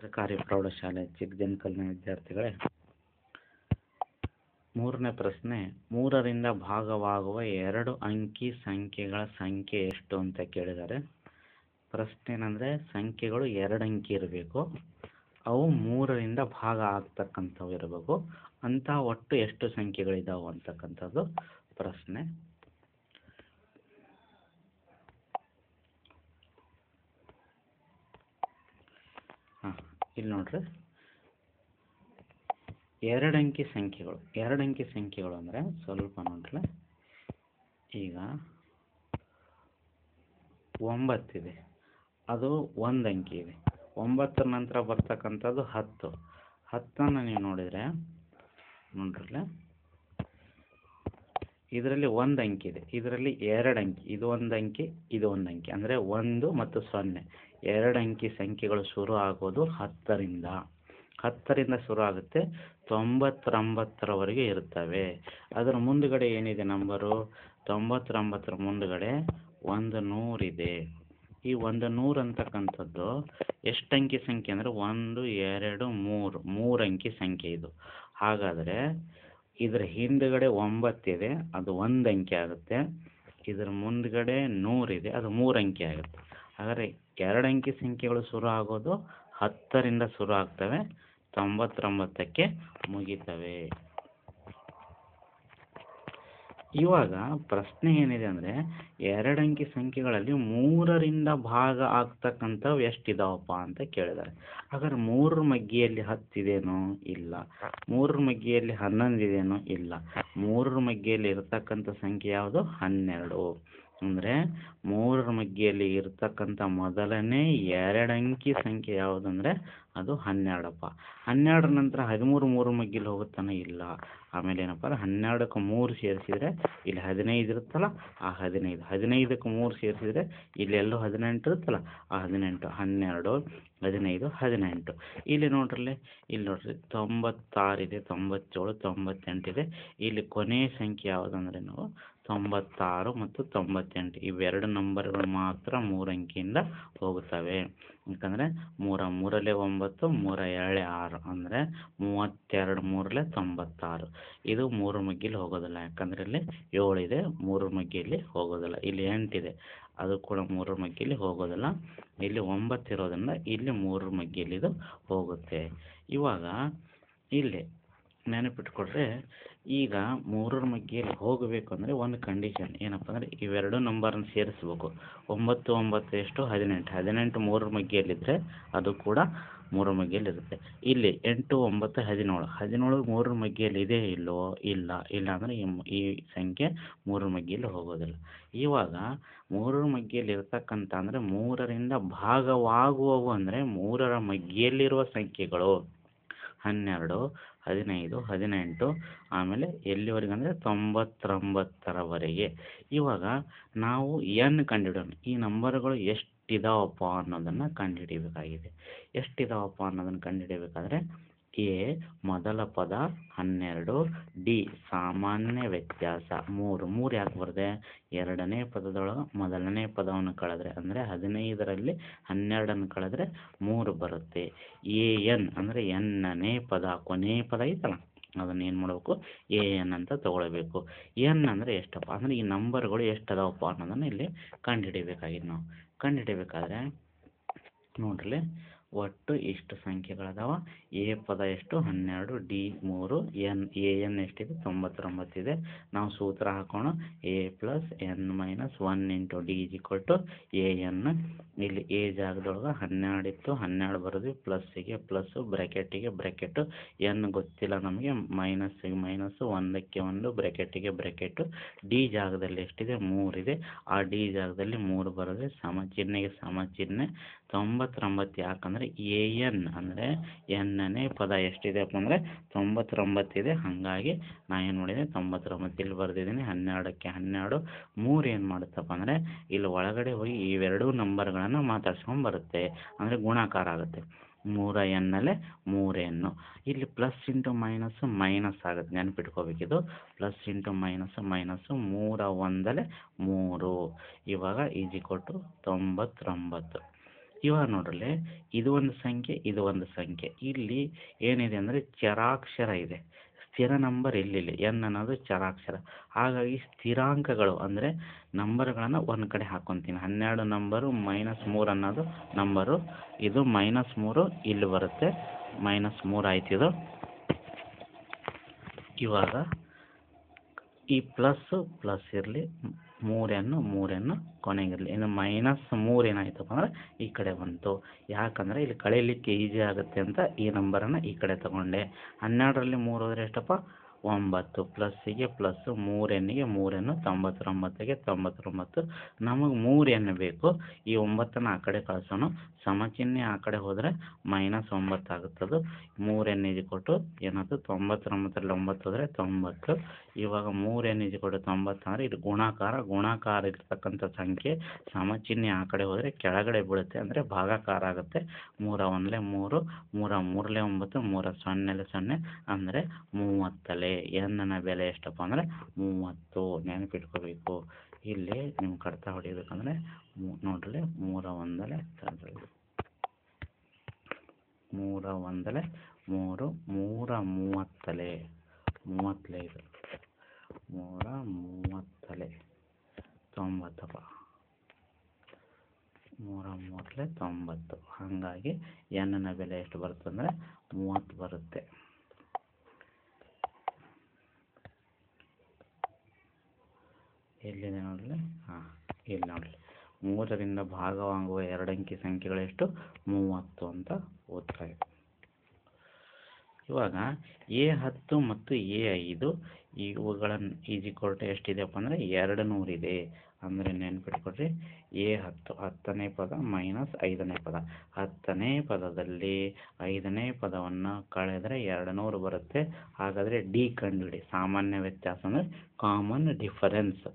ಸರ್ಕಾರಿ ಪ್ರೌಢಶಾಲೆ ಚಿಕ್ಕಜನಕಲ್ನ ವಿದ್ಯಾರ್ಥಿಗಳೇ ಮೂರನೇ ಪ್ರಶ್ನೆ ಮೂರರಿಂದ ಭಾಗವಾಗುವ ಎರಡು ಅಂಕಿ ಸಂಖ್ಯೆಗಳ ಸಂಖ್ಯೆ ಎಷ್ಟು ಅಂತ ಕೇಳಿದ್ದಾರೆ ಪ್ರಶ್ನೆ ಏನಂದ್ರೆ ಸಂಖ್ಯೆಗಳು ಎರಡು ಅಂಕಿ ಇರಬೇಕು ಅವು ಮೂರರಿಂದ ಭಾಗ ಆಗ್ತಕ್ಕಂಥವು ಇರಬೇಕು ಅಂತ ಒಟ್ಟು ಎಷ್ಟು ಸಂಖ್ಯೆಗಳಿದ್ದಾವೆ ಅಂತಕ್ಕಂಥದ್ದು ಪ್ರಶ್ನೆ ಇಲ್ಲಿ ನೋಡ್ರಿ ಎರಡು ಅಂಕಿ ಸಂಖ್ಯೆಗಳು ಎರಡು ಅಂಕಿ ಸಂಖ್ಯೆಗಳು ಅಂದರೆ ಸ್ವಲ್ಪ ನೋಡ್ರಿ ಈಗ ಒಂಬತ್ತಿದೆ ಅದು ಒಂದು ಅಂಕಿ ಇದೆ ಒಂಬತ್ತರ ನಂತರ ಬರ್ತಕ್ಕಂಥದ್ದು ಹತ್ತು ಹತ್ತನ್ನು ನೀವು ನೋಡಿದರೆ ನೋಡ್ರಲ್ಲ ಇದರಲ್ಲಿ ಒಂದು ಅಂಕಿ ಇದೆ ಇದರಲ್ಲಿ ಎರಡು ಅಂಕಿ ಇದು ಒಂದು ಅಂಕಿ ಇದು ಒಂದು ಅಂಕಿ ಅಂದರೆ ಒಂದು ಮತ್ತು ಸೊನ್ನೆ ಎರಡು ಅಂಕಿ ಸಂಖ್ಯೆಗಳು ಶುರು ಆಗೋದು ಹತ್ತರಿಂದ ಹತ್ತರಿಂದ ಶುರು ಆಗುತ್ತೆ ತೊಂಬತ್ತರಂಬತ್ತರವರೆಗೆ ಇರ್ತವೆ ಅದರ ಮುಂದುಗಡೆ ಏನಿದೆ ನಂಬರು ತೊಂಬತ್ತೊಂಬತ್ತರ ಮುಂದುಗಡೆ ಒಂದು ನೂರಿದೆ ಈ ಒಂದು ನೂರು ಅಂತಕ್ಕಂಥದ್ದು ಎಷ್ಟು ಅಂಕಿ ಸಂಖ್ಯೆ ಅಂದರೆ ಒಂದು ಎರಡು ಮೂರು ಮೂರು ಅಂಕಿ ಸಂಖ್ಯೆ ಇದು ಹಾಗಾದರೆ ಇದರ ಹಿಂದುಗಡೆ ಒಂಬತ್ತಿದೆ ಅದು ಒಂದು ಅಂಕಿ ಆಗುತ್ತೆ ಇದರ ಮುಂದುಗಡೆ ನೂರಿದೆ ಅದು ಮೂರು ಅಂಕಿ ಆಗುತ್ತೆ ಆದರೆ ಎರಡು ಅಂಕಿ ಸಂಖ್ಯೆಗಳು ಶುರು ಆಗೋದು ಹತ್ತರಿಂದ ಶುರು ಆಗ್ತವೆ ತೊಂಬತ್ತೊಂಬತ್ತಕ್ಕೆ ಮುಗಿತವೆ ಇವಾಗ ಪ್ರಶ್ನೆ ಏನಿದೆ ಅಂದರೆ ಎರಡು ಅಂಕಿ ಸಂಖ್ಯೆಗಳಲ್ಲಿ ಮೂರರಿಂದ ಭಾಗ ಆಗ್ತಕ್ಕಂಥವು ಎಷ್ಟಿದಾವಪ್ಪ ಅಂತ ಕೇಳಿದ್ದಾರೆ ಹಾಗಾದ್ರೆ ಮೂರರ ಮಗ್ಗಿಯಲ್ಲಿ ಹತ್ತಿದೇನೋ ಇಲ್ಲ ಮೂರರ ಮಗ್ಗಿಯಲ್ಲಿ ಹನ್ನೊಂದಿದೇನೋ ಇಲ್ಲ ಮೂರರ ಮಗ್ಗಿಯಲ್ಲಿ ಇರತಕ್ಕಂಥ ಸಂಖ್ಯೆ ಯಾವುದು ಹನ್ನೆರಡು ಅಂದರೆ ಮೂರರ ಮಧ್ಯೆಯಲ್ಲಿ ಇರತಕ್ಕಂಥ ಮೊದಲನೇ ಎರಡಂಕಿ ಸಂಖ್ಯೆ ಯಾವುದಂದರೆ ಅದು ಹನ್ನೆರಡಪ್ಪ ಹನ್ನೆರಡರ ನಂತರ ಹದಿಮೂರು ಮೂರರ ಮಗ್ಗಿಲಿ ಹೋಗುತ್ತಾನೆ ಇಲ್ಲ ಆಮೇಲೆ ಏನಪ್ಪ ಅಂದ್ರೆ ಹನ್ನೆರಡಕ್ಕೆ ಮೂರು ಸೇರಿಸಿದ್ರೆ ಇಲ್ಲಿ ಹದಿನೈದು ಇರುತ್ತಲ್ಲ ಆ ಹದಿನೈದು ಹದಿನೈದಕ್ಕೆ ಮೂರು ಸೇರಿಸಿದರೆ ಇಲ್ಲೆಲ್ಲೂ ಹದಿನೆಂಟು ಇರುತ್ತಲ್ಲ ಆ ಹದಿನೆಂಟು ಹನ್ನೆರಡು ಹದಿನೈದು ಹದಿನೆಂಟು ಇಲ್ಲಿ ನೋಡ್ರಲ್ಲಿ ಇಲ್ಲಿ ನೋಡ್ರಿ ತೊಂಬತ್ತಾರಿದೆ ತೊಂಬತ್ತೇಳು ತೊಂಬತ್ತೆಂಟು ಇದೆ ಇಲ್ಲಿ ಕೊನೆಯ ಸಂಖ್ಯೆ ಯಾವುದಂದ್ರೆ ನಾವು ತೊಂಬತ್ತಾರು ಮತ್ತು ತೊಂಬತ್ತೆಂಟು ಇವೆರಡು ನಂಬರ್ಗಳು ಮಾತ್ರ ಮೂರು ಅಂಕಿಯಿಂದ ಹೋಗುತ್ತವೆ ಯಾಕಂದರೆ ಮೂರ ಮೂರಲ್ಲೇ ಒಂಬತ್ತು ಮೂರ ಎರಡೇ ಆರು ಅಂದರೆ ಮೂವತ್ತೆರಡು ಮೂರಲ್ಲೇ ತೊಂಬತ್ತಾರು ಇದು ಮೂರು ಮಗ್ಗಿಲಿ ಹೋಗೋದಿಲ್ಲ ಯಾಕಂದರೆ ಇಲ್ಲಿ ಇದೆ ಮೂರು ಮಗ್ಗಿಲಿ ಹೋಗೋದಿಲ್ಲ ಇಲ್ಲಿ ಎಂಟಿದೆ ಅದು ಕೂಡ ಮೂರು ಮಗ್ಗಿಲಿ ಹೋಗೋದಿಲ್ಲ ಇಲ್ಲಿ ಒಂಬತ್ತು ಇಲ್ಲಿ ಮೂರು ಮಗ್ಗಿಲಿ ಇದು ಹೋಗುತ್ತೆ ಇವಾಗ ಇಲ್ಲಿ ನೆನಪಿಟ್ಕೊಳ್ರೆ ಈಗ ಮೂರರ ಮಧ್ಯೆಯಲ್ಲಿ ಹೋಗಬೇಕು ಅಂದರೆ ಒಂದು ಕಂಡೀಷನ್ ಏನಪ್ಪ ಅಂದರೆ ಇವೆರಡು ನಂಬರ್ನ ಸೇರಿಸ್ಬೇಕು ಒಂಬತ್ತು ಒಂಬತ್ತು ಎಷ್ಟು ಹದಿನೆಂಟು ಹದಿನೆಂಟು ಮೂರರ ಮಧ್ಯೆಯಲ್ಲಿದ್ದರೆ ಅದು ಕೂಡ ಮೂರರ ಮಧ್ಯೆಯಲ್ಲಿರುತ್ತೆ ಇಲ್ಲಿ ಎಂಟು ಒಂಬತ್ತು ಹದಿನೇಳು ಹದಿನೇಳು ಮೂರರ ಮಧ್ಯೆಯಲ್ಲಿ ಇದೇ ಇಲ್ಲೋ ಇಲ್ಲ ಇಲ್ಲ ಅಂದರೆ ಈ ಸಂಖ್ಯೆ ಮೂರರ ಮಧ್ಯೆಯಲ್ಲಿ ಹೋಗೋದಿಲ್ಲ ಇವಾಗ ಮೂರರ ಮಧ್ಯೆಯಲ್ಲಿ ಇರತಕ್ಕಂಥ ಅಂದರೆ ಮೂರರಿಂದ ಭಾಗವಾಗುವವು ಅಂದರೆ ಮೂರರ ಮಗ್ಗಿಯಲ್ಲಿರುವ ಸಂಖ್ಯೆಗಳು ಹನ್ನೆರಡು ಹದಿನೈದು ಹದಿನೆಂಟು ಆಮೇಲೆ ಎಲ್ಲಿವರೆಗೆ ಅಂದರೆ ತೊಂಬತ್ತೊಂಬತ್ತರವರೆಗೆ ಇವಾಗ ನಾವು ಎನ್ ಕಂಡುಹಿಡಿಯೋಣ ಈ ನಂಬರ್ಗಳು ಎಷ್ಟಿದಾವಪ್ಪ ಅನ್ನೋದನ್ನು ಕಂಡುಹಿಡಿಬೇಕಾಗಿದೆ ಎಷ್ಟಿದಾವಪ್ಪ ಅನ್ನೋದನ್ನು ಕಂಡುಹಿಡಿಬೇಕಾದ್ರೆ ಎ ಮೊದಲ ಪದ ಹನ್ನೆರಡು ಡಿ ಸಾಮಾನ್ಯ ವ್ಯತ್ಯಾಸ ಮೂರು ಮೂರು ಯಾಕೆ ಬರದೆ ಎರಡನೇ ಪದದೊಳಗೆ ಮೊದಲನೇ ಪದವನ್ನು ಕಳೆದ್ರೆ ಅಂದರೆ ಹದಿನೈದರಲ್ಲಿ ಹನ್ನೆರಡನ್ನು ಕಳೆದ್ರೆ ಮೂರು ಬರುತ್ತೆ ಎ ಎನ್ ಅಂದರೆ ಎನ್ನನೇ ಪದ ಕೊನೆ ಪದ ಐತಲ್ಲ ಅದನ್ನು ಏನು ಮಾಡಬೇಕು ಎ ಎನ್ ಅಂತ ತೊಗೊಳ್ಬೇಕು ಎನ್ ಅಂದರೆ ಎಷ್ಟಪ್ಪ ಅಂದ್ರೆ ಈ ನಂಬರ್ಗಳು ಎಷ್ಟು ಅದಾವಪ್ಪ ಅನ್ನೋದನ್ನು ಇಲ್ಲಿ ಕಂಡುಹಿಡಿಬೇಕಾಗಿದೆ ನಾವು ಕಂಡುಹಿಡಿಬೇಕಾದ್ರೆ ನೋಡ್ರಿ ಒಟ್ಟು ಇಷ್ಟು ಸಂಖ್ಯೆಗಳದಾವ ಎ ಪದ ಎಷ್ಟು ಹನ್ನೆರಡು ಡಿ ಮೂರು ಎನ್ ಎ ಎನ್ ಎಷ್ಟಿದೆ ತೊಂಬತ್ತೊಂಬತ್ತಿದೆ ನಾವು ಸೂತ್ರ ಹಾಕೋಣ a plus n minus one into d is equal to a n ಇಲ್ಲಿ ಎ ಜಾಗದೊಳಗೆ ಹನ್ನೆರಡು ಇತ್ತು ಹನ್ನೆರಡು ಬರೆದ್ವಿ ಪ್ಲಸ್ಸಿಗೆ ಪ್ಲಸ್ಸು ಬ್ರ್ಯಾಕೆಟಿಗೆ ಬ್ರ್ಯಾಕೆಟು ಎನ್ ಗೊತ್ತಿಲ್ಲ ನಮಗೆ ಮೈನಸ್ಸಿಗೆ ಮೈನಸ್ಸು ಒಂದಕ್ಕೆ ಒಂದು ಬ್ರ್ಯಾಕೆಟಿಗೆ ಬ್ರ್ಯಾಕೆಟು ಡಿ ಜಾಗದಲ್ಲಿ ಎಷ್ಟಿದೆ ಮೂರಿದೆ ಆ ಡಿ ಜಾಗದಲ್ಲಿ ಮೂರು ಬರೆದ್ರೆ ಸಮ ಚಿಹ್ನೆಗೆ ಸಮ ಚಿಹ್ನೆ ತೊಂಬತ್ತೊಂಬತ್ತು ಯಾಕಂದರೆ ಎ ಎನ್ ಅಂದರೆ ಎನ್ನೇ ಪದ ಎಷ್ಟಿದೆಯಪ್ಪ ಅಂದರೆ ತೊಂಬತ್ತೊಂಬತ್ತಿದೆ ಹಾಗಾಗಿ ನಾನು ಏನು ಮಾಡಿದ್ದೀನಿ ತೊಂಬತ್ತೊಂಬತ್ತು ಇಲ್ಲಿ ಬರೆದಿದ್ದೀನಿ ಹನ್ನೆರಡಕ್ಕೆ ಹನ್ನೆರಡು ಮೂರು ಏನು ಮಾಡುತ್ತಪ್ಪ ಅಂದರೆ ಇಲ್ಲಿ ಒಳಗಡೆ ಹೋಗಿ ಇವೆರಡೂ ನಂಬರ್ಗಳನ್ನು ಮಾತಾಡ್ಸ್ಕೊಂಡು ಬರುತ್ತೆ ಅಂದರೆ ಗುಣಾಕಾರ ಆಗುತ್ತೆ ಮೂರ ಎನ್ನಲ್ಲೇ ಮೂರು ಎನ್ನು ಇಲ್ಲಿ ಪ್ಲಸ್ ಇಂಟು ಮೈನಸ್ ಮೈನಸ್ ಆಗುತ್ತೆ ನೆನಪಿಟ್ಕೋಬೇಕಿದು ಪ್ಲಸ್ ಇಂಟು ಮೈನಸ್ ಮೈನಸ್ಸು ಮೂರ ಒಂದಲ್ಲೇ ಮೂರು ಇವಾಗ ಈಜಿ ಕೊಟ್ಟು ತೊಂಬತ್ತೊಂಬತ್ತು ಇವಾಗ ನೋಡ್ರಲ್ಲಿ ಇದು ಒಂದು ಸಂಖ್ಯೆ ಇದು ಒಂದು ಸಂಖ್ಯೆ ಇಲ್ಲಿ ಏನಿದೆ ಅಂದರೆ ಚರಾಕ್ಷರ ಇದೆ ಸ್ಥಿರ ನಂಬರ್ ಇಲ್ಲಿಲ್ಲ ಎನ್ ಅನ್ನೋದು ಚರಾಕ್ಷರ ಹಾಗಾಗಿ ಸ್ಥಿರಾಂಕಗಳು ಅಂದರೆ ನಂಬರ್ಗಳನ್ನು ಒಂದು ಕಡೆ ಹಾಕೊತೀನಿ ಹನ್ನೆರಡು ನಂಬರು ಮೈನಸ್ ಮೂರು ಅನ್ನೋದು ನಂಬರು ಇದು ಮೈನಸ್ ಮೂರು ಇಲ್ಲಿ ಬರುತ್ತೆ ಮೈನಸ್ ಮೂರು ಆಯ್ತು ಇದು ಇವಾಗ ಈ ಪ್ಲಸ್ಸು ಪ್ಲಸ್ ಇರಲಿ ಮೂರು ಎನ್ನು ಕೊನೆಗಿರಲಿ ಇನ್ನು ಮೈನಸ್ ಮೂರು ಏನಾಯಿತಪ್ಪ ಅಂದರೆ ಈ ಕಡೆ ಬಂತು ಯಾಕಂದರೆ ಇಲ್ಲಿ ಕಳೀಲಿಕ್ಕೆ ಈಸಿ ಆಗುತ್ತೆ ಅಂತ ಈ ನಂಬರನ್ನು ಈ ಕಡೆ ತಗೊಂಡೆ ಹನ್ನೆರಡರಲ್ಲಿ ಮೂರು ಹೋದರೆ ಎಷ್ಟಪ್ಪ ಒಂಬತ್ತು ಪ್ಲಸ್ಸಿಗೆ ಪ್ಲಸ್ಸು ಮೂರು ಎನ್ನಿಗೆ ಮೂರೆನ್ನು ತೊಂಬತ್ತೊಂಬತ್ತಿಗೆ ತೊಂಬತ್ತೊಂಬತ್ತು ನಮಗೆ ಮೂರು ಎನ್ ಬೇಕು ಈ ಒಂಬತ್ತನ್ನು ಆ ಕಡೆ ಕಳ್ಸೋಣ ಸಮ ಆ ಕಡೆ ಹೋದರೆ ಮೈನಸ್ ಒಂಬತ್ತು ಆಗುತ್ತದು ಮೂರು ಎನ್ ಕೊಟ್ಟು ಏನಾಯ್ತು ತೊಂಬತ್ತೊಂಬತ್ತರಲ್ಲಿ ಒಂಬತ್ತು ಹೋದರೆ ತೊಂಬತ್ತು ಇವಾಗ ಮೂರು ಎನ್ ಕೊಟ್ಟು ತೊಂಬತ್ತು ಅಂದರೆ ಇದು ಗುಣಾಕಾರ ಗುಣಾಕಾರ ಇರತಕ್ಕಂಥ ಸಂಖ್ಯೆ ಸಮ ಆ ಕಡೆ ಹೋದರೆ ಕೆಳಗಡೆ ಬೀಳುತ್ತೆ ಅಂದರೆ ಭಾಗಾಕಾರ ಆಗುತ್ತೆ ಮೂರ ಒಂದಲೇ ಮೂರು ಮೂರ ಮೂರಲೇ ಒಂಬತ್ತು ಮೂರ ಸೊನ್ನೆಲೆ ಸೊನ್ನೆ ಅಂದರೆ ಮೂವತ್ತಲೆ ಎನ್ನನ ಬೆಲೆ ಎಷ್ಟಪ್ಪ ಅಂದ್ರೆ ಮೂವತ್ತು ನೆನಪಿಟ್ಕೋಬೇಕು ಇಲ್ಲಿ ನಿಮ್ ಕಡಿತ ಹೊಡಿಬೇಕಂದ್ರೆ ನೋಡ್ರಿ ಮೂರ ಒಂದಲೆ ಮೂರ ಒಂದಲೆ ಮೂರು ಮೂರ ಮೂವತ್ತಲೆ ಮೂವತ್ತಲೆ ಮೂರ ಮೂವತ್ತಲೆ ತೊಂಬತ್ತಪ್ಪ ಮೂರ ಮೂವತ್ತಲೆ ತೊಂಬತ್ತು ಹಾಗಾಗಿ ಎನ್ನನ ಬೆಲೆ ಎಷ್ಟು ಬರುತ್ತೆ ಅಂದರೆ ಮೂವತ್ತು ಬರುತ್ತೆ ಎಲ್ಲಿದೆ ನೋಡಲಿ ಹಾ ಇಲ್ಲಿ ನೋಡಲಿ ಮೂರರಿಂದ ಭಾಗವಾಗುವ ಎರಡಂಕಿ ಸಂಖ್ಯೆಗಳೆಷ್ಟು ಮೂವತ್ತು ಅಂತ ಉತ್ತರ ಇವಾಗ ಎ ಹತ್ತು ಮತ್ತು ಎ ಐದು ಇವುಗಳನ್ನು ಈಜಿ ಈಕ್ವಲ್ ಎಷ್ಟಿದೆಯಪ್ಪ ಅಂದರೆ ಎರಡು ನೂರಿದೆ ಅಂದರೆ ನೆನ್ಪಿಟ್ಕೊಳ್ರಿ ಎ ಹತ್ತು ಹತ್ತನೇ ಪದ ಮೈನಸ್ ಐದನೇ ಪದ ಹತ್ತನೇ ಪದದಲ್ಲಿ ಐದನೇ ಪದವನ್ನು ಕಳೆದರೆ ಎರಡು ನೂರು ಬರುತ್ತೆ ಹಾಗಾದರೆ ಡಿ ಕಂಡುಹಿಡಿ ಸಾಮಾನ್ಯ ವ್ಯತ್ಯಾಸ ಅಂದರೆ ಕಾಮನ್ ಡಿಫರೆನ್ಸ್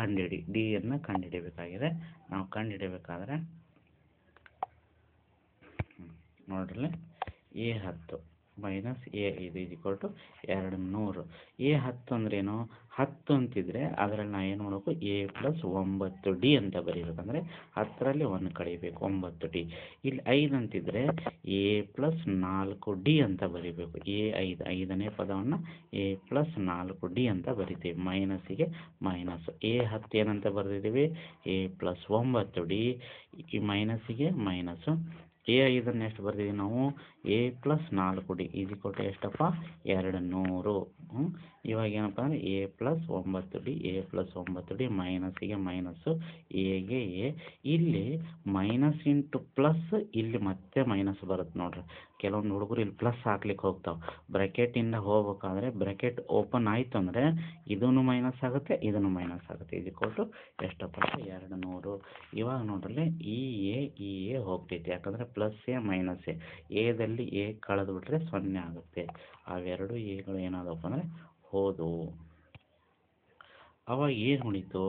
ಕಂಡುಹಿಡಿ ಡಿಯನ್ನು ಕಂಡುಹಿಡಿಬೇಕಾಗಿದೆ ನಾವು ಕಂಡುಹಿಡಿಬೇಕಾದ್ರೆ ನೋಡ್ರಿ ಎ ಹತ್ತು ಮೈನಸ್ ಎ ಇದು ಈಸ್ ಈಕ್ವಲ್ ಟು ಎರಡು ನೂರು ಎ ಹತ್ತು ಅಂದ್ರೇನು ಹತ್ತು ಅಂತಿದ್ರೆ ಅದರಲ್ಲಿ ನಾವು ಏನು ಮಾಡಬೇಕು ಎ ಪ್ಲಸ್ ಒಂಬತ್ತು ಡಿ ಅಂತ ಬರೀಬೇಕಂದ್ರೆ ಹತ್ತರಲ್ಲಿ ಒಂದು ಕಳಿಬೇಕು ಒಂಬತ್ತು ಡಿ ಇಲ್ಲಿ ಐದು ಅಂತಿದ್ರೆ ಎ ಪ್ಲಸ್ ನಾಲ್ಕು ಡಿ ಅಂತ ಬರೀಬೇಕು ಎ ಐದು ಐದನೇ ಪದವನ್ನು ಎ ಪ್ಲಸ್ ನಾಲ್ಕು ಡಿ ಅಂತ ಬರಿತೀವಿ ಮೈನಸ್ಸಿಗೆ ಮೈನಸ್ ಎ ಹತ್ತು ಏನಂತ ಬರೆದಿದ್ದೀವಿ ಎ ಪ್ಲಸ್ ಒಂಬತ್ತು ಡಿ ಈ ಮೈನಸ್ಸಿಗೆ ಮೈನಸ್ಸು ಎ ಐದನ್ನು ಎಷ್ಟು ಬರ್ತೀವಿ ನಾವು ಎ ಪ್ಲಸ್ ನಾಲ್ಕು ಡಿ ಈಸ್ ಈಕ್ವಲ್ ಎಷ್ಟಪ್ಪ ಎರಡು ನೂರು ಹ್ಞೂ ಇವಾಗ ಏನಪ್ಪ ಅಂದ್ರೆ ಎ ಪ್ಲಸ್ ಒಂಬತ್ತು ಡಿ ಎ ಪ್ಲಸ್ ಒಂಬತ್ತು ಡಿ ಮೈನಸ್ಸಿಗೆ ಮೈನಸ್ಸು ಎಗೆ ಎ ಇಲ್ಲಿ ಮೈನಸ್ ಇಂಟು ಪ್ಲಸ್ ಇಲ್ಲಿ ಮತ್ತೆ ಮೈನಸ್ ಬರುತ್ತೆ ನೋಡ್ರಿ ಕೆಲವೊಂದು ಹುಡುಗರು ಇಲ್ಲಿ ಪ್ಲಸ್ ಹಾಕ್ಲಿಕ್ಕೆ ಹೋಗ್ತಾವೆ ಬ್ರ್ಯಾಕೆಟಿಂದ ಹೋಗ್ಬೇಕಾದ್ರೆ ಬ್ರ್ಯಾಕೆಟ್ ಓಪನ್ ಆಯಿತು ಅಂದರೆ ಇದೂ ಮೈನಸ್ ಆಗುತ್ತೆ ಇದನ್ನು ಮೈನಸ್ ಆಗುತ್ತೆ ಇದು ಕೊಟ್ಟು ಎಷ್ಟಪ್ಪ ಎರಡು ನೂರು ಇವಾಗ ನೋಡ್ರಲ್ಲಿ ಇ ಎ ಇ ಎ ಹೋಗ್ತೈತಿ ಯಾಕಂದರೆ ಪ್ಲಸ್ ಎ ಮೈನಸ್ ಎ ಎದಲ್ಲಿ ಎ ಕಳೆದ್ಬಿಟ್ರೆ ಸೊನ್ನೆ ಆಗುತ್ತೆ ಅವೆರಡು ಎಗಳು ಏನಾದಪ್ಪ ಅಂದರೆ ಹೋದು ಅವಾಗ ಏನು ಉಳಿತು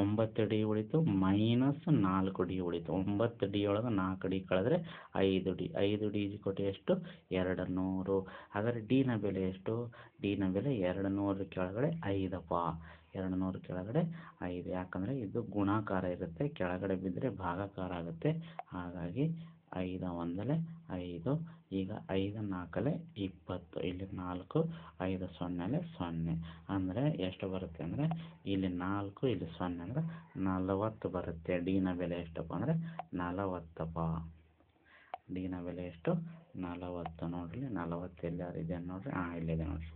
ಒಂಬತ್ತು ಅಡಿ ಉಳಿತು ಮೈನಸ್ ನಾಲ್ಕು ಅಡಿ ಉಳಿತು ಒಂಬತ್ತು ಅಡಿ ಒಳಗೆ ನಾಲ್ಕು ಅಡಿ ಕಳೆದ್ರೆ ಐದು ಡಿ ಐದು ಅಡಿ ಕೊಟ್ಟು ಎಷ್ಟು ಎರಡು ನೂರು ಹಾಗಾದ್ರೆ ಡಿನ ಬೆಲೆ ಎಷ್ಟು ಡಿನ ಬೆಲೆ ಎರಡು ನೂರು ಕೆಳಗಡೆ ಐದಪ್ಪ ಎರಡು ನೂರು ಕೆಳಗಡೆ ಐದು ಯಾಕಂದರೆ ಇದು ಗುಣಾಕಾರ ಇರುತ್ತೆ ಕೆಳಗಡೆ ಬಿದ್ದರೆ ಭಾಗಾಕಾರ ಆಗುತ್ತೆ ಹಾಗಾಗಿ ಐದ ಒಂದಲೆ ಐದು ಈಗ ಐದು ನಾಲ್ಕಲೆ ಇಪ್ಪತ್ತು ಇಲ್ಲಿ ನಾಲ್ಕು ಐದು ಸೊನ್ನೆಲೆ ಸೊನ್ನೆ ಅಂದ್ರೆ ಎಷ್ಟು ಬರುತ್ತೆ ಅಂದ್ರೆ ಇಲ್ಲಿ ನಾಲ್ಕು ಇಲ್ಲಿ ಸೊನ್ನೆ ಅಂದರೆ ನಲವತ್ತು ಬರುತ್ತೆ ಡಿನ ಬೆಲೆ ಎಷ್ಟಪ್ಪ ಅಂದ್ರೆ ನಲವತ್ತಪ್ಪ ಡಿನ ಬೆಲೆ ಎಷ್ಟು ನಲವತ್ತು ನೋಡ್ರಿ ನಲವತ್ತು ಯಾರು ಇದೆ ನೋಡ್ರಿ ಹಾಂ ಇಲ್ಲಿದೆ ನೋಡ್ರಿ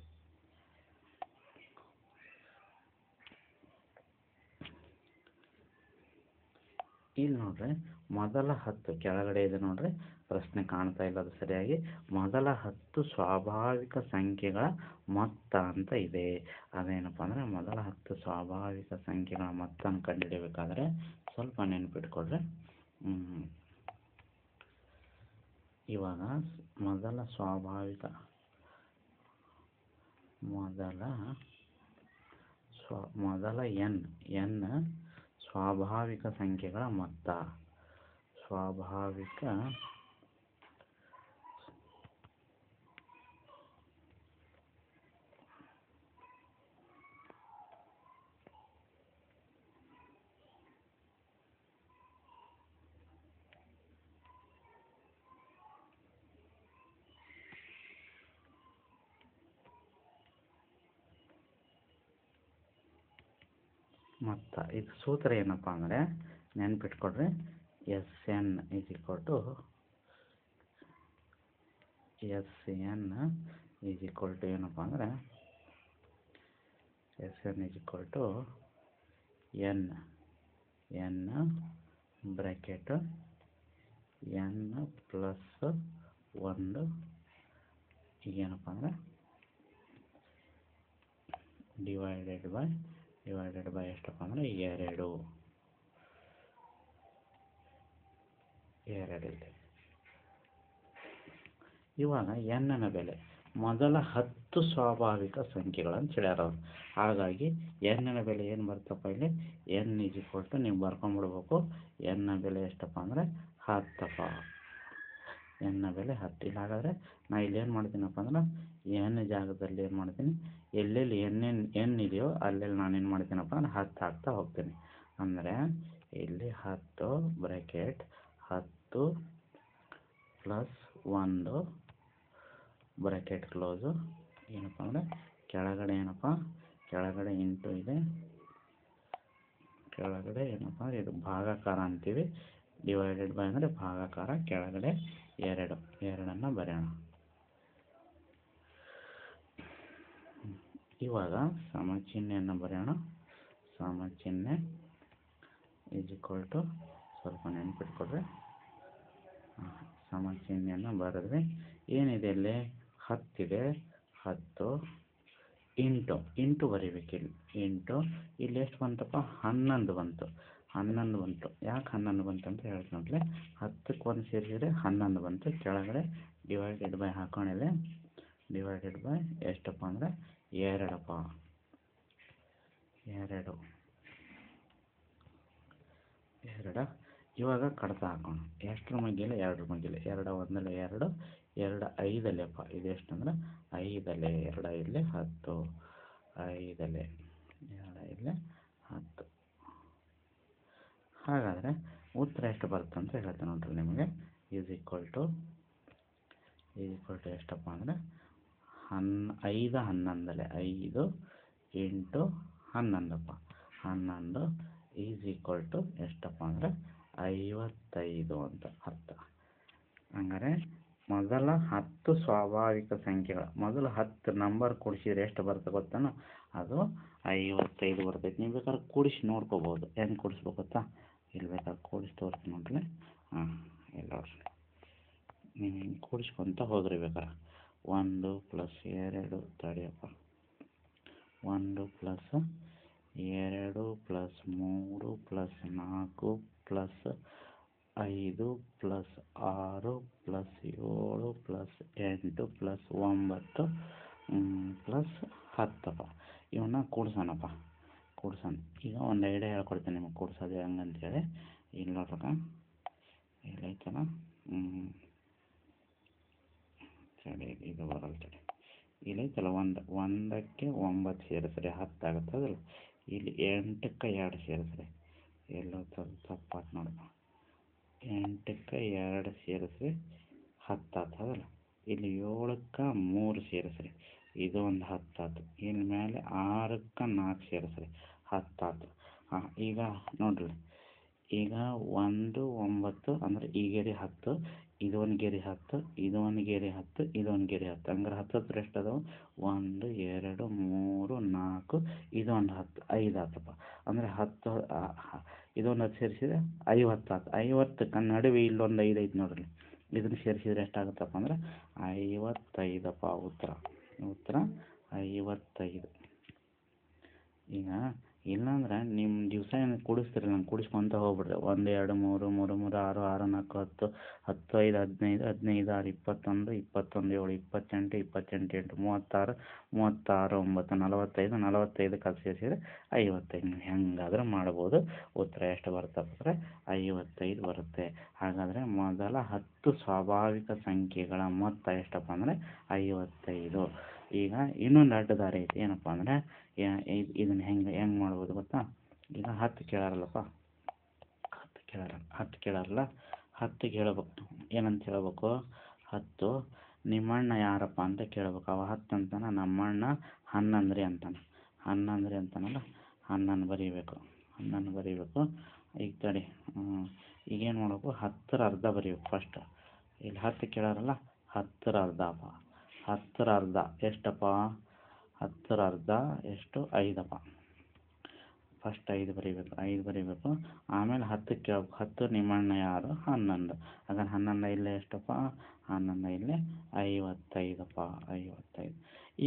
ಇಲ್ಲಿ ನೋಡ್ರಿ ಮೊದಲ ಹತ್ತು ಕೆಳಗಡೆ ಇದೆ ನೋಡ್ರಿ ಪ್ರಶ್ನೆ ಕಾಣ್ತಾ ಇಲ್ಲ ಅದು ಸರಿಯಾಗಿ ಮೊದಲ ಹತ್ತು ಸ್ವಾಭಾವಿಕ ಸಂಖ್ಯೆಗಳ ಮೊತ್ತ ಅಂತ ಇದೆ ಅದೇನಪ್ಪ ಅಂದ್ರೆ ಮೊದಲ ಹತ್ತು ಸ್ವಾಭಾವಿಕ ಸಂಖ್ಯೆಗಳ ಮೊತ್ತನ ಕಂಡುಹಿಡಿಯಬೇಕಾದ್ರೆ ಸ್ವಲ್ಪ ನೆನ್ಪಿಟ್ಕೊಳ್ರಿ ಇವಾಗ ಮೊದಲ ಸ್ವಾಭಾವಿಕ ಮೊದಲ ಸ್ವ ಮೊದಲ ಎನ್ ಎನ್ ಸ್ವಾಭಾವಿಕ ಸಂಖ್ಯೆಗಳ ಮೊತ್ತ ಸ್ವಾಭಾವಿಕ ಮತ್ತು ಇದು ಸೂತ್ರ ಏನಪ್ಪ ಅಂದರೆ ನೆನ್ಪಿಟ್ಕೊಡ್ರಿ s n is equal to s n is equal to ಏನಪ್ಪ ಅಂದರೆ s n is equal to n n bracket n plus ಒಂದು ಈಗೇನಪ್ಪ ಅಂದರೆ ಡಿವೈಡೆಡ್ ಬೈ ಡಿವೈಡೆಡ್ ಬೈ ಎಷ್ಟಪ್ಪ ಅಂದರೆ ಎರಡು ಎರಡಿದೆ ಇವಾಗ ಎನ್ನ ಬೆಲೆ ಮೊದಲ ಹತ್ತು ಸ್ವಾಭಾವಿಕ ಸಂಖ್ಯೆಗಳನ್ನು ಸೆಳ್ಯಾರವ್ರು ಹಾಗಾಗಿ ಎನ್ನ ಬೆಲೆ ಏನು ಬರುತ್ತಪ್ಪ ಇಲ್ಲಿ ಎನ್ ಈಕ್ವಲ್ ಕೊಟ್ಟು ನೀವು ಬರ್ಕೊಂಡ್ಬಿಡ್ಬೇಕು ಎನ್ನ ಬೆಲೆ ಎಷ್ಟಪ್ಪ ಅಂದರೆ ಹತ್ತಪ್ಪ ಎಣ್ಣೆ ಬೆಲೆ ಹತ್ತು ಇಲ್ಲ ಹಾಗಾದರೆ ನಾ ಇಲ್ಲೇನು ಮಾಡ್ತೀನಪ್ಪ ಅಂದ್ರೆ ಎಣ್ಣೆ ಜಾಗದಲ್ಲಿ ಏನು ಮಾಡ್ತೀನಿ ಎಲ್ಲೆಲ್ಲಿ ಎಣ್ಣೆನ ಇದೆಯೋ ಅಲ್ಲೆಲ್ಲಿ ನಾನೇನು ಮಾಡ್ತೀನಪ್ಪ ಅಂದ್ರೆ ಹತ್ತು ಹಾಕ್ತಾ ಹೋಗ್ತೀನಿ ಅಂದರೆ ಇಲ್ಲಿ ಹತ್ತು ಬ್ರ್ಯಾಕೆಟ್ ಹತ್ತು ಪ್ಲಸ್ ಒಂದು ಬ್ರ್ಯಾಕೆಟ್ ಕ್ಲೋಸು ಏನಪ್ಪ ಅಂದರೆ ಕೆಳಗಡೆ ಏನಪ್ಪ ಕೆಳಗಡೆ ಇಂಟು ಇದೆ ಕೆಳಗಡೆ ಏನಪ್ಪ ಇದು ಭಾಗಾಕಾರ ಅಂತೀವಿ ಡಿವೈಡೆಡ್ ಬೈ ಅಂದರೆ ಭಾಗಾಕಾರ ಕೆಳಗಡೆ ಎರಡು ಎರಡನ್ನು ಬರೆಯೋಣ ಇವಾಗ ಸಮ ಚಿಹ್ನೆಯನ್ನು ಬರೆಯೋಣ ಸಮ ಚಿಹ್ನೆ ಈಸ್ ಟು ಸ್ವಲ್ಪ ನೆನ್ಪಿಟ್ಕೊಡ್ರಿ ಸಮ ಚಿಹ್ನೆಯನ್ನು ಏನಿದೆ ಇಲ್ಲಿ ಹತ್ತಿದೆ ಹತ್ತು ಇಂಟು ಇಂಟು ಬರಿಬೇಕು ಇಲ್ಲಿ ಇಂಟು ಇಲ್ಲಿ ಎಷ್ಟು ಬಂತಪ್ಪ ಹನ್ನೊಂದು ಬಂತು ಹನ್ನೊಂದು ಬಂತು ಯಾಕೆ ಹನ್ನೊಂದು ಬಂತಂತ ಹೇಳ್ತೀನಿ ನೋಡ್ಲೆ ಹತ್ತಕ್ಕೆ ಒಂದು ಸೇರಿಸಿದ್ರೆ ಹನ್ನೊಂದು ಬಂತು ಕೆಳಗಡೆ ಡಿವೈಡೆಡ್ ಬೈ ಹಾಕೊಂಡಿದೆ ಡಿವೈಡೆಡ್ ಬೈ ಎಷ್ಟಪ್ಪ ಅಂದರೆ ಎರಡಪ್ಪ ಎರಡು ಎರಡ ಇವಾಗ ಕಡತ ಹಾಕೋಣ ಎಷ್ಟರ ಮಗಿಲ್ಲ ಎರಡು ಮಗಿಲ್ಲ ಎರಡು ಒಂದಲ್ಲ ಎರಡು ಎರಡು ಐದಲ್ಲೇಪ್ಪ ಇದೆಷ್ಟಂದ್ರೆ ಐದಲೆ ಎರಡು ಇಲ್ಲೇ ಹತ್ತು ಐದಲೆ ಎರಡು ಐದಲೆ ಹತ್ತು ಹಾಗಾದರೆ ಉತ್ತರ ಎಷ್ಟು ಬರುತ್ತೆ ಅಂತ ಹೇಳ್ತೀನಿ ನೋಡ್ರಿ ನಿಮಗೆ is equal to is equal to ಎಷ್ಟಪ್ಪ ಅಂದರೆ ಹನ್ ಐದು ಹನ್ನೊಂದಲೆ ಐದು ಎಂಟು ಹನ್ನೊಂದಪ್ಪ ಹನ್ನೊಂದು ಈಸ್ ಈಕ್ವಲ್ ಟು ಎಷ್ಟಪ್ಪ ಅಂದರೆ ಐವತ್ತೈದು ಅಂತ ಅರ್ಥ ಹಂಗಾರೆ ಮೊದಲ ಹತ್ತು ಸ್ವಾಭಾವಿಕ ಸಂಖ್ಯೆಗಳ ಮೊದಲು ಹತ್ತು ನಂಬರ್ ಕೊಡಿಸಿದ್ರೆ ಎಷ್ಟು ಬರುತ್ತೆ ಗೊತ್ತಾನೋ ಅದು ಐವತ್ತೈದು ಬರ್ತೈತೆ ನೀವು ಬೇಕಾದ್ರೆ ಕೂಡಿಸಿ ನೋಡ್ಕೋಬೋದು ಹೆಂಗೆ ಕೂಡಿಸ್ಬೇಕು ಗೊತ್ತಾ ಇಲ್ಲಿ ಬೇಕಾದ್ರೆ ಕೂಡಿಸಿ ತೋರಿಸ್ತೀನಿ ನೋಡ್ರಿ ಹಾಂ ಇಲ್ಲ ನೋಡಿರಿ ನೀವು ಹಿಂಗೆ ಕೂಡಿಸ್ಕೊತ ಹೋಗಿರಿ ಬೇಕಾರೆ ಒಂದು ಪ್ಲಸ್ ಎರಡು ತಡಿಯಪ್ಪ ಒಂದು ಪ್ಲಸ್ ಎರಡು ಪ್ಲಸ್ ಮೂರು ಪ್ಲಸ್ ನಾಲ್ಕು ಪ್ಲಸ್ ಐದು ಪ್ಲಸ್ ಆರು ಪ್ಲಸ್ ಏಳು ಪ್ಲಸ್ ಎಂಟು ಪ್ಲಸ್ ಒಂಬತ್ತು ಪ್ಲಸ್ ಹತ್ತಪ್ಪ ಇವನ್ನ ಕೂಡ್ಸೋಣಪ್ಪ ಕೂಡ್ಸೋಣ ಈಗ ಒಂದು ಐಡಿಯಾ ಹೇಳ್ಕೊಡ್ತೀನಿ ನಿಮಗೆ ಕೂಡ್ಸೋದು ಹೆಂಗೆ ಅಂತೇಳಿ ಇಲ್ಲಿ ನೋಡ್ರಕ್ಕ ಇಲ್ಲಿ ಐತಲ್ಲ ತಡಿ ಇದು ಬರಲ್ಲ ತಡಿ ಇಲ್ಲಿ ಐತಲ್ಲ ಒಂದು ಒಂದಕ್ಕೆ ಒಂಬತ್ತು ಸೇರಿಸ್ರಿ ಹತ್ತು ಆಗುತ್ತದಲ್ಲ ಇಲ್ಲಿ ಎಂಟಕ್ಕೆ ಎರಡು ಸೇರಿಸ್ರಿ ಎಲ್ಲೋ ಸ್ವಲ್ಪ ತಪ್ಪಾತು ನೋಡಪ್ಪ ಎಂಟಕ್ಕೆ ಎರಡು ಸೇರಿಸ್ರಿ ಹತ್ತು ಆಗ್ತದಲ್ಲ ಇಲ್ಲಿ ಏಳಕ್ಕೆ ಮೂರು ಸೇರಿಸ್ರಿ ಇದು ಒಂದು ಹತ್ತಾತು ಇನ್ಮೇಲೆ ಮೇಲೆ ಆರಕ್ಕೆ ನಾಲ್ಕು ಸೇರಿಸ್ರಿ ಹತ್ತು ಆತು ಹಾಂ ಈಗ ನೋಡ್ರಿ ಈಗ ಒಂದು ಒಂಬತ್ತು ಅಂದ್ರೆ ಈ ಗೆರೆ ಹತ್ತು ಇದು ಒಂದು ಗೆರೆ ಹತ್ತು ಇದು ಒಂದು ಗೆರೆ ಹತ್ತು ಇದು ಒಂದು ಗೆರೆ ಹತ್ತು ಅಂದ್ರೆ ಹತ್ತು ಹತ್ರ ಎಷ್ಟು ಅದಾವೆ ಒಂದು ಎರಡು ಮೂರು ನಾಲ್ಕು ಇದು ಒಂದು ಹತ್ತು ಐದು ಆತಪ್ಪ ಅಂದರೆ ಹತ್ತು ಇದೊಂದು ಹತ್ತು ಸೇರಿಸಿದ್ರೆ ಐವತ್ತು ಆತು ಐವತ್ತು ನಡುವೆ ಇಲ್ಲೊಂದು ಐದು ಐದು ನೋಡಿರಿ ಇದನ್ನು ಸೇರಿಸಿದ್ರೆ ಎಷ್ಟಾಗುತ್ತಪ್ಪ ಅಂದ್ರೆ ಐವತ್ತೈದಪ್ಪ ಉತ್ತರ ಉತ್ತರ ಐವತ್ತೈದು ಈಗ ಇಲ್ಲಾಂದ್ರೆ ನಿಮ್ಮ ದಿವಸ ಏನು ಕೂಡಿಸ್ತೀರಲ್ಲ ಹಂಗೆ ಕೂಡಿಸ್ಕೊತ ಹೋಗ್ಬಿಡ್ರಿ ಒಂದು ಎರಡು ಮೂರು ಮೂರು ಮೂರು ಆರು ಆರು ನಾಲ್ಕು ಹತ್ತು ಹತ್ತು ಐದು ಹದಿನೈದು ಹದಿನೈದು ಆರು ಇಪ್ಪತ್ತೊಂದು ಇಪ್ಪತ್ತೊಂದು ಏಳು ಇಪ್ಪತ್ತೆಂಟು ಇಪ್ಪತ್ತೆಂಟು ಎಂಟು ಮೂವತ್ತಾರು ಮೂವತ್ತಾರು ಒಂಬತ್ತು ನಲವತ್ತೈದು ನಲವತ್ತೈದು ಅದು ಐವತ್ತೈದು ಹೆಂಗಾದ್ರೆ ಮಾಡ್ಬೋದು ಉತ್ತರ ಎಷ್ಟು ಬರುತ್ತೆ ಅಂದರೆ ಐವತ್ತೈದು ಬರುತ್ತೆ ಹಾಗಾದರೆ ಮೊದಲ ಹತ್ತು ಸ್ವಾಭಾವಿಕ ಸಂಖ್ಯೆಗಳ ಮೊತ್ತ ಎಷ್ಟಪ್ಪ ಅಂದರೆ ಐವತ್ತೈದು ಈಗ ಇನ್ನೊಂದು ಅಡ್ಡ ದಾರಿ ಐತಿ ಏನಪ್ಪ ಅಂದರೆ ಇದನ್ನ ಹೆಂಗೆ ಹೆಂಗೆ ಮಾಡ್ಬೋದು ಗೊತ್ತಾ ಈಗ ಹತ್ತು ಕೇಳಾರಲ್ಲಪ್ಪ ಹತ್ತು ಕೇಳಾರ ಹತ್ತು ಕೇಳಾರಲ್ಲ ಹತ್ತು ಕೇಳ್ಬೇಕು ಏನಂತ ಹೇಳ್ಬೇಕು ಹತ್ತು ನಿಮ್ಮಣ್ಣ ಯಾರಪ್ಪ ಅಂತ ಕೇಳ್ಬೇಕು ಅವ ಹತ್ತು ಅಂತಾನೆ ನಮ್ಮಣ್ಣ ಹನ್ನೊಂದು ಅಂತಾನೆ ಹನ್ನಂದ್ರಿ ಅಂತಾನಲ್ಲ ಹನ್ನೊಂದು ಬರೀಬೇಕು ಹನ್ನೊಂದು ಬರೀಬೇಕು ಈಗ ತಡಿ ಈಗೇನು ಮಾಡಬೇಕು ಹತ್ತರ ಅರ್ಧ ಬರೀಬೇಕು ಫಸ್ಟ್ ಇಲ್ಲಿ ಹತ್ತು ಕೇಳಾರಲ್ಲ ಹತ್ತರ ಅರ್ಧ ಅಪ್ಪ ಹತ್ತರ ಅರ್ಧ ಎಷ್ಟಪ್ಪ ಹತ್ತರ ಅರ್ಧ ಎಷ್ಟು ಐದಪ್ಪ ಫಸ್ಟ್ ಐದು ಬರಿಬೇಕು ಐದು ಬರಿಬೇಕು ಆಮೇಲೆ ಹತ್ತು ಕೇಳ್ಬೇಕು ಹತ್ತು ನಿಮ್ಮಣ್ಣ ಯಾರು ಹನ್ನೊಂದು ಹಾಗಾದ್ರೆ ಹನ್ನೊಂದು ಇಲ್ಲೇ ಎಷ್ಟಪ್ಪ ಹನ್ನೊಂದು ಇಲ್ಲೇ ಐವತ್ತೈದಪ್ಪ ಐವತ್ತೈದು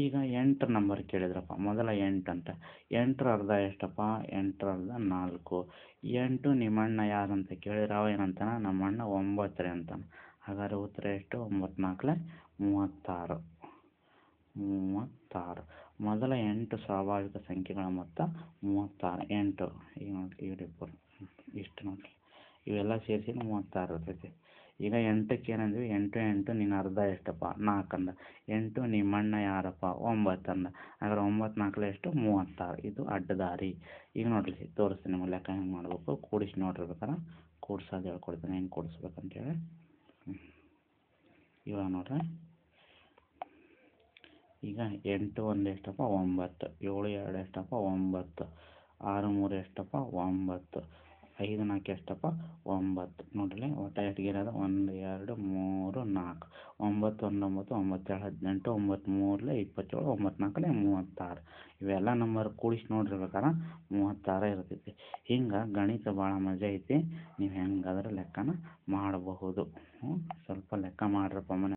ಈಗ ಎಂಟು ನಂಬರ್ ಕೇಳಿದ್ರಪ್ಪ ಮೊದಲ ಎಂಟು ಅಂತ ಎಂಟರ ಅರ್ಧ ಎಷ್ಟಪ್ಪ ಎಂಟರ ಅರ್ಧ ನಾಲ್ಕು ಎಂಟು ನಿಮ್ಮಣ್ಣ ಯಾರು ಅಂತ ಕೇಳಿದ್ರೆ ಅವ ಏನಂತಾನೆ ನಮ್ಮಣ್ಣ ಒಂಬತ್ತು ರೀ ಅಂತಾನೆ ಹಾಗಾದ್ರೆ ಉತ್ತರ ಎಷ್ಟು ಒಂಬತ್ತು ನಾಲ್ಕಲೆ ಮೂವತ್ತಾರು ಮೂವತ್ತಾರು ಮೊದಲ ಎಂಟು ಸ್ವಾಭಾವಿಕ ಸಂಖ್ಯೆಗಳ ಮೊತ್ತ ಮೂವತ್ತಾರು ಎಂಟು ಈಗ ನೋಡಿ ಇವ್ರಿಬ್ಬರು ಇಷ್ಟು ನೋಡಿ ಇವೆಲ್ಲ ಸೇರಿಸಿ ಮೂವತ್ತಾರು ಇರ್ತೈತಿ ಈಗ ಎಂಟಕ್ಕೆ ಏನಂದ್ವಿ ಎಂಟು ಎಂಟು ನೀನು ಅರ್ಧ ಎಷ್ಟಪ್ಪ ನಾಲ್ಕು ಅಂದ ಎಂಟು ನಿಮ್ಮಣ್ಣ ಯಾರಪ್ಪ ಒಂಬತ್ತು ಅಂದ ಹಾಗಾದ್ರೆ ಒಂಬತ್ತು ನಾಲ್ಕಲೆ ಎಷ್ಟು ಮೂವತ್ತಾರು ಇದು ಅಡ್ಡದಾರಿ ಈಗ ನೋಡಿರಿ ತೋರಿಸ್ತೀನಿ ನಿಮ್ಮ ಲೆಕ್ಕ ಹೆಂಗೆ ಮಾಡಬೇಕು ಕೂಡಿಸಿ ನೋಡಿರಿ ಬೇಕಾರೆ ಕೂಡ್ಸೋದು ಹೇಳ್ಕೊಡ್ತೀನಿ ಹೆಂಗೆ ಕೂಡಿಸ್ಬೇಕಂತೇಳಿ ಇವಾಗ ನೋಡ್ರಿ ಈಗ ಎಂಟು ಒಂದು ಎಷ್ಟಪ್ಪ ಒಂಬತ್ತು ಏಳು ಎರಡು ಎಷ್ಟಪ್ಪ ಒಂಬತ್ತು ಆರು ಮೂರು ಎಷ್ಟಪ್ಪ ಒಂಬತ್ತು ಐದು ನಾಲ್ಕು ಎಷ್ಟಪ್ಪ ಒಂಬತ್ತು ನೋಡ್ರಿ ಒಟ್ಟು ಎಷ್ಟಿಗಿರೋದು ಒಂದು ಎರಡು ಮೂರು ನಾಲ್ಕು ಒಂಬತ್ತು ಒಂದು ಒಂಬತ್ತು ಒಂಬತ್ತೆರಡು ಹದಿನೆಂಟು ಒಂಬತ್ತು ಮೂರಲೆ ಇಪ್ಪತ್ತೇಳು ಒಂಬತ್ತು ನಾಲ್ಕಲೆ ಮೂವತ್ತಾರು ಇವೆಲ್ಲ ನಂಬರ್ ಕೂಡಿಸಿ ನೋಡಿರ್ಬೇಕಾರೆ ಮೂವತ್ತಾರು ಇರ್ತೈತಿ ಹಿಂಗೆ ಗಣಿತ ಭಾಳ ಮಜಾ ಐತಿ ನೀವು ಹೆಂಗಾದ್ರೂ ಲೆಕ್ಕನ ಮಾಡಬಹುದು ಹ್ಞೂ ಸ್ವಲ್ಪ ಲೆಕ್ಕ ಮಾಡಿರಪ್ಪ ಮನೆ